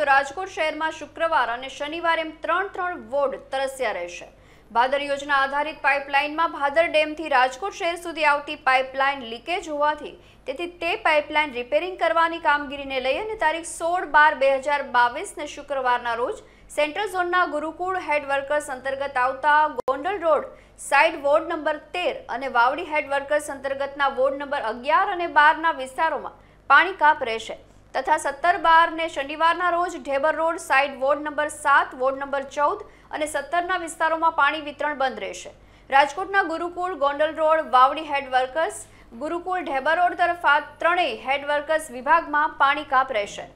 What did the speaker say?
તો રાજકોટ શહેરમાં શુક્રવાર અને શનિવારે એમ ત્રણ ત્રણ વોર્ડ તરસ્યા રહેશે ભાદર યોજના આધારિત પાઇપલાઇનમાં ભાદર ડેમથી રાજકોટ શહેર સુધી આવતી પાઇપલાઇન લીકેજ હોવાથી તેથી તે પાઇપલાઇન રિપેરિંગ કરવાની કામગીરીને લઈ અને તારીખ સોળ બાર બે હજાર બાવીસને શુક્રવારના રોજ સેન્ટ્રલ ઝોનના ગુરુકુળ હેડવર્કર્સ અંતર્ગત આવતા Gondal road side ward number તેર અને વાવડી હેડવર્કર્સ અંતર્ગતના વોર્ડ નંબર અગિયાર અને બારના વિસ્તારોમાં પાણી કાપ રહેશે તથા સત્તર બારને શનિવારના રોજ Dhebar road side ward number સાત વોર્ડ નંબર ચૌદ અને સત્તરના વિસ્તારોમાં પાણી વિતરણ બંધ રહેશે રાજકોટના Gurukul Gondal road Vavdi head workers Gurukul Dhebar road તરફ આ ત્રણેય હેડ વર્કર્સ વિભાગમાં પાણી કાપ રહેશે